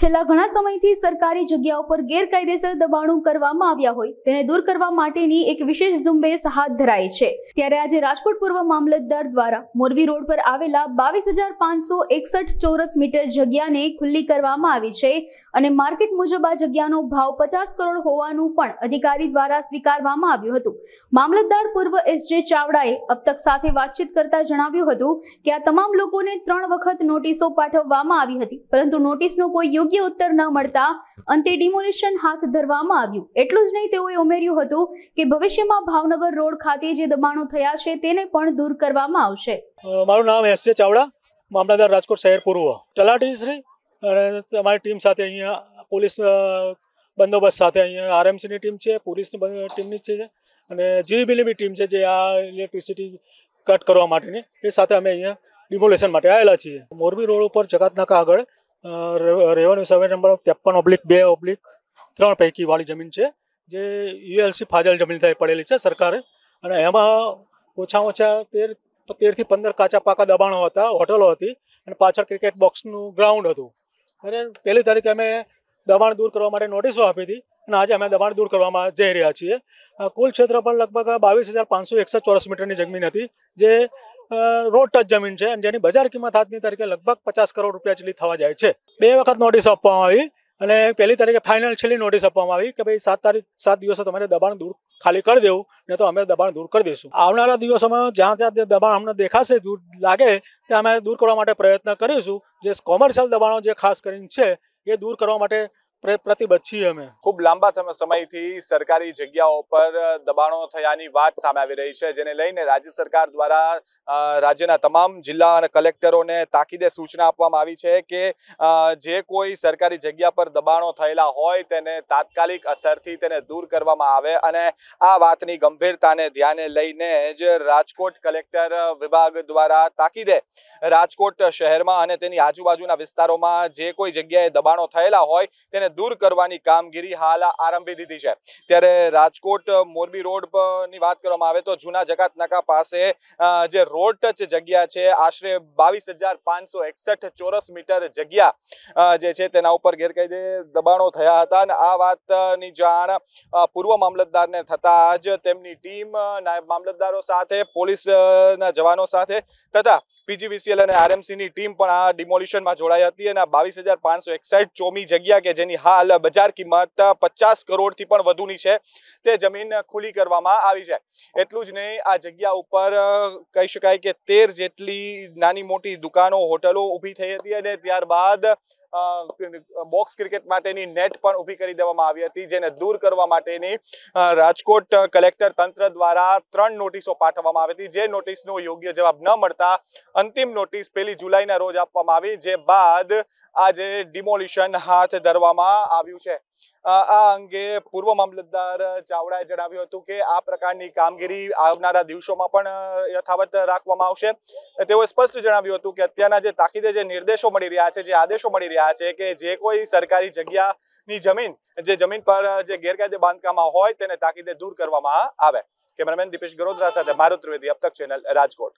છેલ્લા ઘણા સમયથી સરકારી જગ્યાઓ પર ગેરકાયદેસર દબાણું કરવામાં આવ્યા હોય તેને દૂર કરવા માટેની એક વિશેષ ઝુંબેશ હાથ ધરાઈ છે ત્યારે આજે રાજકોટ પૂર્વ મામલતદાર દ્વારા મોરબી રોડ પર આવેલા બાવીસ હજાર પાંચસો એકસઠ ચોરસ મીટર જગ્યાને ખુલ્લી કરવામાં આવી છે અને માર્કેટ મુજબ આ જગ્યાનો ભાવ પચાસ કરોડ હોવાનું પણ અધિકારી દ્વારા સ્વીકારવામાં આવ્યું હતું મામલતદાર પૂર્વ એસ જે ચાવડાએ અબતક સાથે વાતચીત કરતા જણાવ્યું હતું કે આ તમામ લોકોને ત્રણ વખત નોટિસો પાઠવવામાં આવી હતી પરંતુ નોટિસનો કોઈ યોગ્ય યોગ્ય ઉત્તર ન મળતા અંતે ડિમોલિશન હાથ ધરવામાં આવ્યું એટલું જ નહીં તેઓએ ઉમેર્યું હતું કે ભવિષ્યમાં ભાવનગર રોડ ખાતે જે દબાણો થયા છે તેને પણ દૂર કરવામાં આવશે મારું નામ એસ જે ચાવડા મામલતદાર રાજકોટ શહેર પૂર્વ તલાટી શ્રી અને અમારી ટીમ સાથે અહીંયા પોલીસ બંદોબસ્ત સાથે અહીંયા આરએમસીની ટીમ છે પોલીસની ટીમની છે અને જીબીલીની ટીમ છે જે આ ઇલેક્ટ્રિસિટી કટ કરવા માટેની એ સાથે અમે અહીંયા ડિમોલેશન માટે આવેલા છીએ મોરબી રોડ ઉપર જકાતનાકા આગળ રેવન્યુ સર્વે નંબર ત્રેપન ઓબ્લિક બે ઓબ્લિક ત્રણ પૈકી વાળી જમીન છે જે યુએલસી ફાજલ જમીન થાય પડેલી છે સરકારે અને એમાં ઓછા ઓછા તેર તેરથી પંદર કાચા પાકા દબાણો હતા હોટલો હતી અને પાછળ ક્રિકેટ બોક્સનું ગ્રાઉન્ડ હતું અને પહેલી તારીખે અમે દબાણ દૂર કરવા માટે નોટિસો આપી હતી અને આજે અમે દબાણ દૂર કરવામાં જઈ રહ્યા છીએ કુલ ક્ષેત્ર પણ લગભગ બાવીસ હજાર પાંચસો એકસઠ ચોરસ મીટરની જમીન હતી જે રોડ ટચ જમીન છે અને જેની બજાર કિંમત આજની તારીખે લગભગ પચાસ કરોડ રૂપિયા જેટલી થવા જાય છે બે વખત નોટિસ આપવામાં આવી અને પહેલી તારીખે ફાઇનલ છેલ્લી નોટિસ આપવામાં આવી કે ભાઈ સાત તારીખ સાત દિવસે તમારે દબાણ દૂર ખાલી કરી દેવું ને તો અમે દબાણ દૂર કરી દઈશું આવનારા દિવસોમાં જ્યાં ત્યાં દબાણ અમને દેખાશે દૂર લાગે ત્યાં અમે દૂર કરવા માટે પ્રયત્ન કરીશું જે કોમર્શિયલ દબાણો જે ખાસ કરીને છે એ દૂર કરવા માટે પ્રતિબદ્ધ છીએ અમે ખૂબ લાંબા સમયથી સરકારી જગ્યાઓ પર દબાણો થયાની વાત સામે આવી રહી છે જેને લઈને રાજ્ય સરકાર દ્વારા રાજ્યના તમામ જિલ્લા અને કલેક્ટરોને તાકીદે સૂચના આપવામાં આવી છે કે જે કોઈ સરકારી જગ્યા પર દબાણો થયેલા હોય તેને તાત્કાલિક અસરથી તેને દૂર કરવામાં આવે અને આ વાતની ગંભીરતાને ધ્યાને લઈને જ રાજકોટ કલેક્ટર વિભાગ દ્વારા તાકીદે રાજકોટ શહેરમાં અને તેની આજુબાજુના વિસ્તારોમાં જે કોઈ જગ્યાએ દબાણો થયેલા હોય તેને દૂર કરવાની કામગીરી હાલ આરંભી દીધી છે ત્યારે રાજકોટ મોરબી રોડ ની વાત કરવામાં આવે તો જૂના જકાત પાસે જે રોડ ટચ જગ્યા છે આશરે બાવીસ ચોરસ મીટર જગ્યા જે છે તેના ઉપર ગેરકાયદે દબાણો થયા હતા અને આ વાતની જાણ પૂર્વ મામલતદારને થતા જ તેમની ટીમ નાયબ મામલતદારો સાથે પોલીસના જવાનો સાથે તથા પીજીવીસીએલ અને આરએમસીની ટીમ પણ આ ડિમોલિશનમાં જોડાઈ હતી અને બાવીસ ચોમી જગ્યા કે જેની હાલ બજાર કિંમત પચાસ કરોડ થી પણ વધુની છે તે જમીન ખુલી કરવામાં આવી છે એટલું જ નહીં આ જગ્યા ઉપર કહી શકાય કે તેર જેટલી નાની મોટી દુકાનો હોટલો ઉભી થઈ હતી અને ત્યારબાદ બોક્સ ક્રિકેટ માટેની નેટ પણ ઊભી કરી દેવામાં આવી હતી જેને દૂર કરવા માટેની રાજકોટ કલેક્ટર તંત્ર દ્વારા ત્રણ નોટિસો પાઠવવામાં આવી હતી જે નોટિસનો યોગ્ય જવાબ ન મળતા અંતિમ નોટિસ પહેલી જુલાઈના રોજ આપવામાં આવી જે બાદ આજે ડિમોલિશન હાથ ધરવામાં આવ્યું છે આ અંગે પૂર્વ મામલતદાર ચાવડાએ જણાવ્યું હતું કે આ પ્રકારની કામગીરી આવનારા દિવસોમાં પણ યથાવત રાખવામાં આવશે તેઓએ સ્પષ્ટ જણાવ્યું હતું કે અત્યારના જે તાકીદે જે નિર્દેશો મળી રહ્યા છે જે આદેશો મળી રહ્યા છે કે જે કોઈ સરકારી જગ્યાની જમીન જે જમીન પર જે ગેરકાયદે બાંધકામમાં હોય તેને તાકીદે દૂર કરવામાં આવે કેમેરામેન દીપેશ ગરોદરા સાથે મારુત ત્રિવેદી અપતક ચેનલ રાજકોટ